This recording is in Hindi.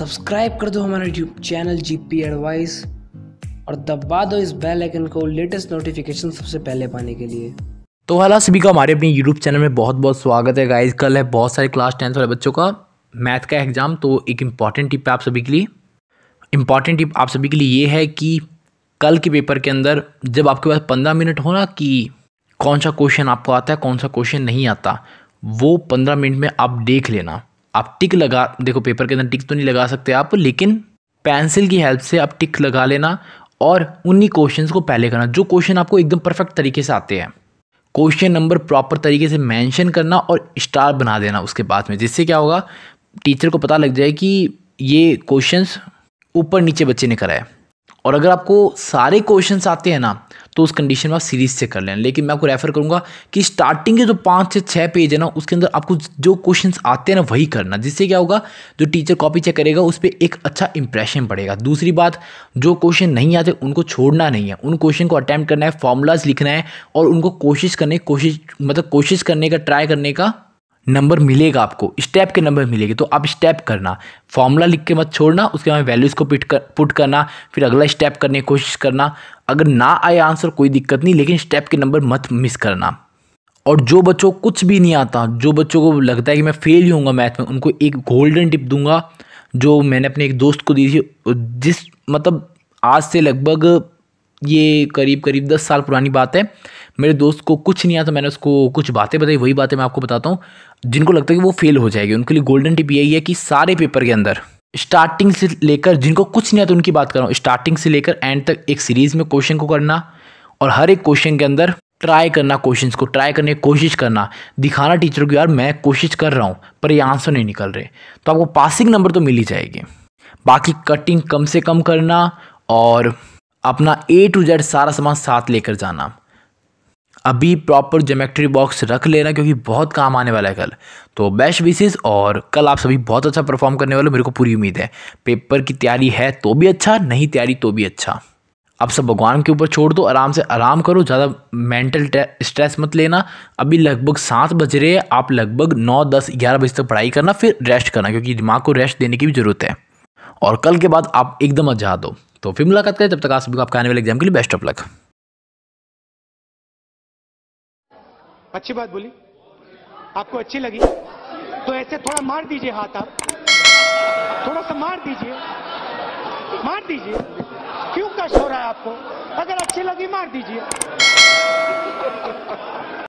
सब्सक्राइब कर दो हमारा YouTube channel G P advice और दबा दो इस बेल आइकन को लेटेस्ट नोटिफिकेशन सबसे पहले पाने के लिए तो हला सभी का हमारे अपने यूट्यूब चैनल में बहुत बहुत स्वागत है गाइज कल है बहुत सारे क्लास टेंथ वाले बच्चों का मैथ का एग्ज़ाम तो एक इम्पॉर्टेंट टिप है आप सभी के लिए इम्पॉर्टेंट टिप आप सभी के लिए ये है कि कल के पेपर के अंदर जब आपके पास पंद्रह मिनट हो ना कि कौन सा क्वेश्चन आपको आता है कौन सा क्वेश्चन नहीं आता वो पंद्रह मिनट में आप देख लेना आप टिक लगा देखो पेपर के अंदर टिक तो नहीं लगा सकते आप लेकिन पेंसिल की हेल्प से आप टिक लगा लेना और उन्हीं क्वेश्चन को पहले करना जो क्वेश्चन आपको एकदम परफेक्ट तरीके से आते हैं क्वेश्चन नंबर प्रॉपर तरीके से मेंशन करना और स्टार बना देना उसके बाद में जिससे क्या होगा टीचर को पता लग जाए कि ये क्वेश्चंस ऊपर नीचे बच्चे ने कराए और अगर आपको सारे क्वेश्चंस आते हैं ना तो उस कंडीशन में आप सीरीज से कर लें लेकिन मैं आपको रेफर करूंगा कि स्टार्टिंग के जो पाँच से छः पेज है ना उसके अंदर आपको जो क्वेश्चंस आते हैं ना वही करना जिससे क्या होगा जो टीचर कॉपी चेक करेगा उस पर एक अच्छा इंप्रेशन पड़ेगा दूसरी बात जो क्वेश्चन नहीं आते उनको छोड़ना नहीं है उन क्वेश्चन को अटैम्प्ट करना है फॉर्मूलाज लिखना है और उनको कोशिश करने कोशिश मतलब कोशिश करने का ट्राई करने का नंबर मिलेगा आपको स्टेप के नंबर मिलेगा तो आप स्टेप करना फॉर्मूला लिख के मत छोड़ना उसके बाद वैल्यूज़ को पिट कर पुट करना फिर अगला स्टेप करने की कोशिश करना अगर ना आए आंसर कोई दिक्कत नहीं लेकिन स्टेप के नंबर मत मिस करना और जो बच्चों कुछ भी नहीं आता जो बच्चों को लगता है कि मैं फेल ही होऊंगा मैथ में उनको एक गोल्डन टिप दूंगा जो मैंने अपने एक दोस्त को दी थी जिस मतलब आज से लगभग ये करीब करीब दस साल पुरानी बात है मेरे दोस्त को कुछ नहीं आता मैंने उसको कुछ बातें बताई वही बातें मैं आपको बताता हूँ जिनको लगता है कि वो फेल हो जाएगी उनके लिए गोल्डन टिप यही है कि सारे पेपर के अंदर स्टार्टिंग से लेकर जिनको कुछ नहीं आता उनकी बात कर रहा हूँ स्टार्टिंग से लेकर एंड तक एक सीरीज़ में क्वेश्चन को करना और हर एक क्वेश्चन के अंदर ट्राई करना क्वेश्चंस को ट्राई करने की कोशिश करना दिखाना टीचर को यार मैं कोशिश कर रहा हूँ पर ये आंसर नहीं निकल रहे तो आपको पासिंग नंबर तो मिल ही जाएगी बाकी कटिंग कम से कम करना और अपना ए टू जेड सारा सामान साथ लेकर जाना अभी प्रॉपर जोमेट्री बॉक्स रख लेना क्योंकि बहुत काम आने वाला है कल तो बेस्ट विशेष और कल आप सभी बहुत अच्छा परफॉर्म करने वाले मेरे को पूरी उम्मीद है पेपर की तैयारी है तो भी अच्छा नहीं तैयारी तो भी अच्छा आप सब भगवान के ऊपर छोड़ दो आराम से आराम करो ज़्यादा मेंटल स्ट्रेस मत लेना अभी लगभग सात बज रहे हैं आप लगभग नौ दस ग्यारह बजे तक पढ़ाई करना फिर रेस्ट करना क्योंकि दिमाग को रेस्ट देने की भी ज़रूरत है और कल के बाद आप एकदम अजा दो तो फिर मुलाकात करें तब तक आप सभी को आपके आने वाले एग्जाम के लिए बेस्ट ऑफ लक अच्छी बात बोली आपको अच्छी लगी तो ऐसे थोड़ा मार दीजिए हाथ आप थोड़ा सा मार दीजिए मार दीजिए क्यों कष्ट हो रहा है आपको अगर अच्छी लगी मार दीजिए